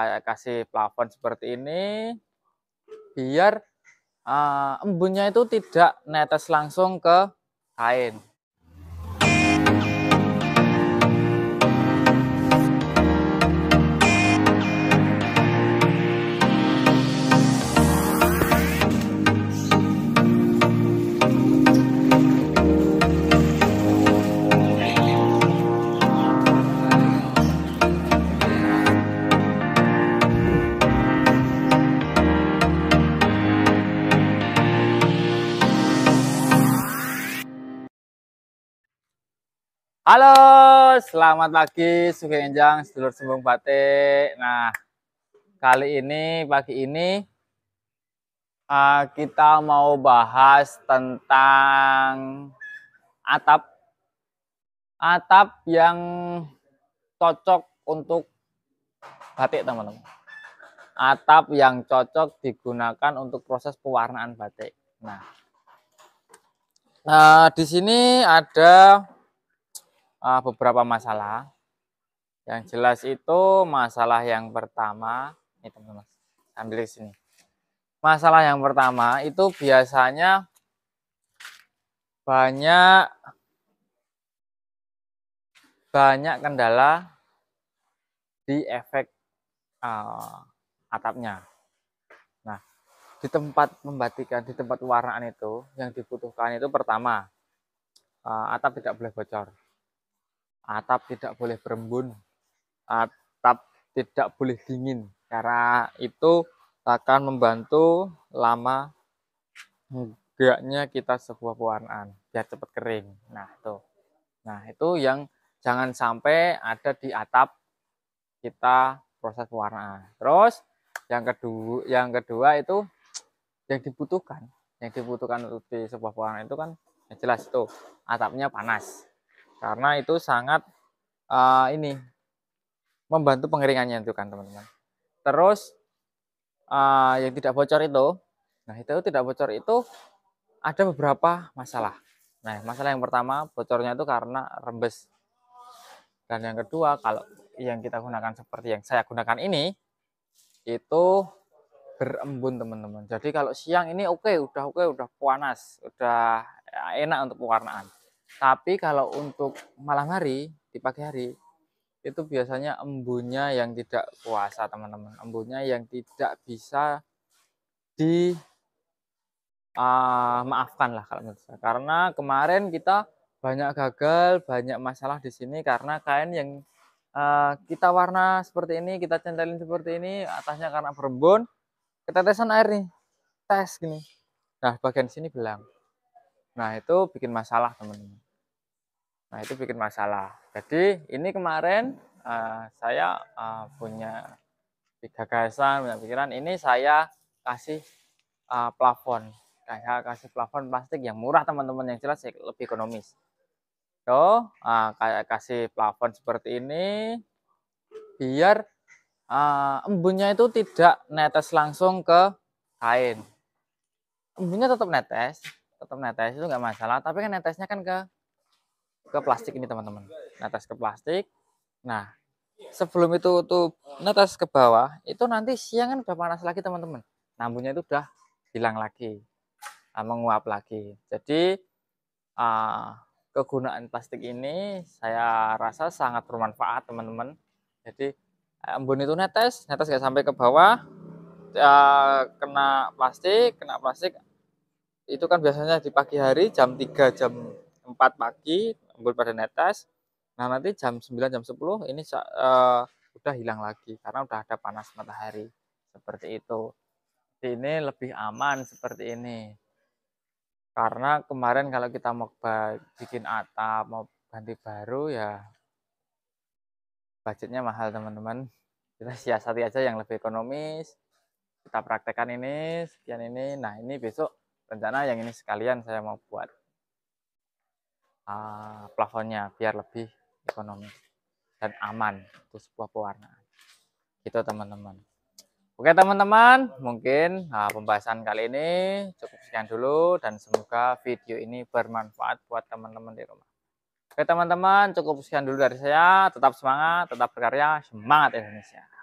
kayak kasih plafon seperti ini biar uh, embunnya itu tidak netes langsung ke kain Halo, selamat pagi Sugenjang, sedulur sembung batik. Nah, kali ini pagi ini uh, kita mau bahas tentang atap atap yang cocok untuk batik, teman-teman. Atap yang cocok digunakan untuk proses pewarnaan batik. Nah, uh, di sini ada uh, beberapa masalah. Yang jelas itu masalah yang pertama, ini teman-teman, ambil di sini. Masalah yang pertama itu biasanya banyak banyak kendala di efek uh, atapnya. Nah, di tempat pembatikan, di tempat pewarnaan itu yang dibutuhkan itu pertama uh, atap tidak boleh bocor atap tidak boleh berembun, atap tidak boleh dingin, karena itu akan membantu lama enggaknya kita sebuah pewarnaan biar cepat kering. Nah, itu, Nah, itu yang jangan sampai ada di atap kita proses pewarnaan. Terus yang kedua, yang kedua itu yang dibutuhkan, yang dibutuhkan untuk di sebuah pewarnaan itu kan yang jelas itu atapnya panas karena itu sangat uh, ini membantu pengeringannya itu kan teman-teman terus uh, yang tidak bocor itu nah itu tidak bocor itu ada beberapa masalah nah masalah yang pertama bocornya itu karena rembes dan yang kedua kalau yang kita gunakan seperti yang saya gunakan ini itu berembun teman-teman. Jadi kalau siang ini oke, okay, udah oke, okay, udah panas, udah enak untuk pewarnaan. Tapi kalau untuk malam hari, di pagi hari, itu biasanya embunnya yang tidak puasa teman-teman. Embunnya yang tidak bisa di uh, maafkan lah kalau menurut saya. Karena kemarin kita banyak gagal, banyak masalah di sini karena kain yang uh, kita warna seperti ini, kita centelin seperti ini, atasnya karena berembun, ketetesan air nih, tes gini. Nah, bagian sini belang. Nah, itu bikin masalah, teman-teman. Nah, itu bikin masalah. Jadi, ini kemarin uh, saya uh, punya tiga gagasan, punya pikiran. Ini saya kasih uh, plafon. Saya kasih plafon plastik yang murah, teman-teman. Yang jelas lebih ekonomis. Tuh, uh, kasih plafon seperti ini. Biar uh, embunnya itu tidak netes langsung ke kain. Embunnya tetap netes, tetap netes itu nggak masalah tapi kan netesnya kan ke ke plastik ini teman-teman netes ke plastik nah sebelum itu tuh netes ke bawah itu nanti siang kan udah panas lagi teman-teman nambunya itu udah hilang lagi ah, menguap lagi jadi uh, kegunaan plastik ini saya rasa sangat bermanfaat teman-teman jadi eh, embun itu netes netes nggak sampai ke bawah uh, kena plastik kena plastik itu kan biasanya di pagi hari jam 3 jam 4 pagi unggul pada netes nah nanti jam 9 jam 10 ini uh, udah hilang lagi karena udah ada panas matahari seperti itu ini lebih aman seperti ini karena kemarin kalau kita mau bikin atap mau ganti baru ya budgetnya mahal teman-teman kita siasati aja yang lebih ekonomis kita praktekkan ini sekian ini nah ini besok rencana yang ini sekalian saya mau buat uh, plafonnya biar lebih ekonomis dan aman itu sebuah pewarnaan gitu teman-teman oke teman-teman mungkin uh, pembahasan kali ini cukup sekian dulu dan semoga video ini bermanfaat buat teman-teman di rumah oke teman-teman cukup sekian dulu dari saya tetap semangat tetap berkarya semangat Indonesia